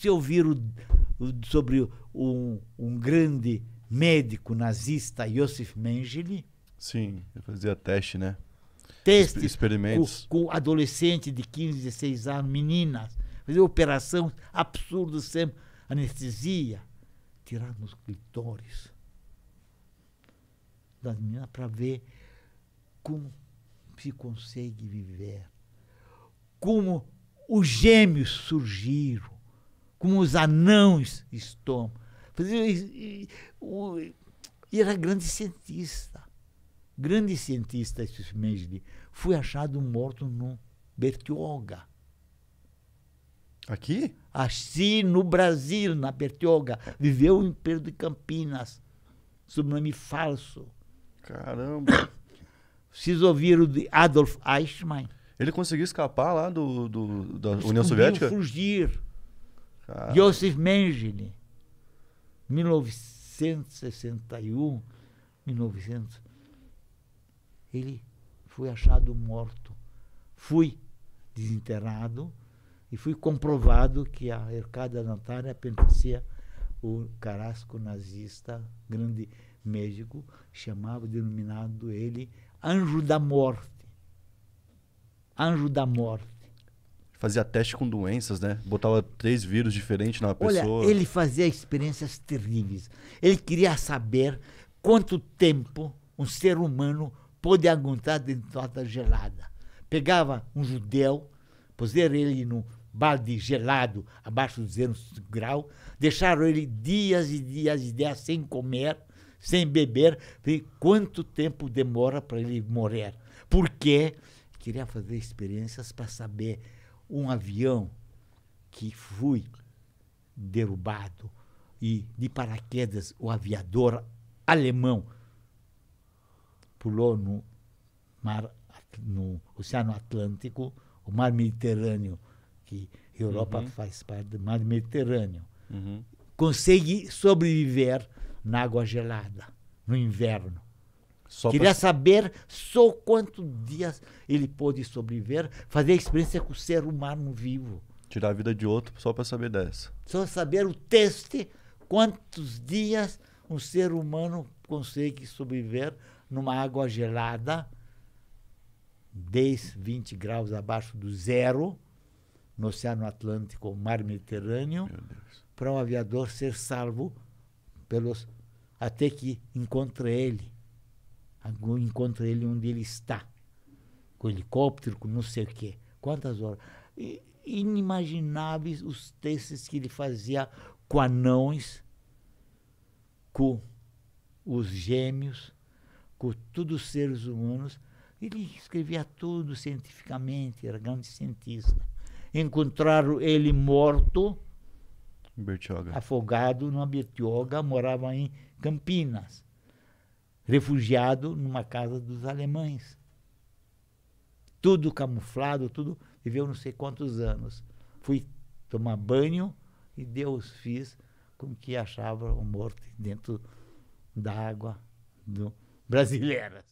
Se ouvir o, o, sobre um, um, grande médico nazista, Josef Mengele. Sim, ele fazia teste, né? Testes. Experimentos. Com, com adolescente de 15, 16 anos, meninas. Fazia operação absurda sempre. Anestesia. Tirar nos clitóris das meninas para ver como se consegue viver, como os gêmeos surgiram, como os anãos estão. E, era grande cientista, grande cientista esse Mejli. Foi achado morto no Bertioga. Aqui? Assim, no Brasil, na Bertioga. Viveu o Império de Campinas, sobrenome falso. Caramba! Vocês ouviram de Adolf Eichmann? Ele conseguiu escapar lá do, do da União Soviética? Fugir Cara. Joseph Mengele, 1961, 1900, ele foi achado morto. Fui desenterrado e foi comprovado que a arcada Natália pertencia o carasco nazista, grande médico, chamava, denominado ele Anjo da Morte. Anjo da Morte fazia teste com doenças, né? Botava três vírus diferentes na pessoa. Olha, ele fazia experiências terríveis. Ele queria saber quanto tempo um ser humano pode aguentar dentro de gelada. Pegava um judeu, puser ele num balde gelado abaixo dos zero graus, deixaram ele dias e dias e dias sem comer, sem beber, e quanto tempo demora para ele morrer. Porque Queria fazer experiências para saber um avião que foi derrubado e de paraquedas o aviador alemão pulou no mar no Oceano Atlântico, o mar Mediterrâneo, que a Europa uhum. faz parte do mar Mediterrâneo. Uhum. Consegui sobreviver na água gelada no inverno. Só Queria pra... saber só quantos dias ele pôde sobreviver, fazer a experiência com o ser humano vivo. Tirar a vida de outro só para saber dessa. Só saber o teste, quantos dias um ser humano consegue sobreviver numa água gelada, 10, 20 graus abaixo do zero, no Oceano Atlântico, Mar Mediterrâneo, para um aviador ser salvo pelos até que encontre ele encontra ele onde ele está, com helicóptero, com não sei o quê. Quantas horas? Inimagináveis os textos que ele fazia com anões, com os gêmeos, com todos os seres humanos. Ele escrevia tudo cientificamente, era grande cientista. Encontraram ele morto, Bertioga. afogado numa Bertioga, morava em Campinas refugiado numa casa dos alemães. Tudo camuflado, tudo. Viveu não sei quantos anos. Fui tomar banho e Deus fiz com que achava o morto dentro da água do brasileira.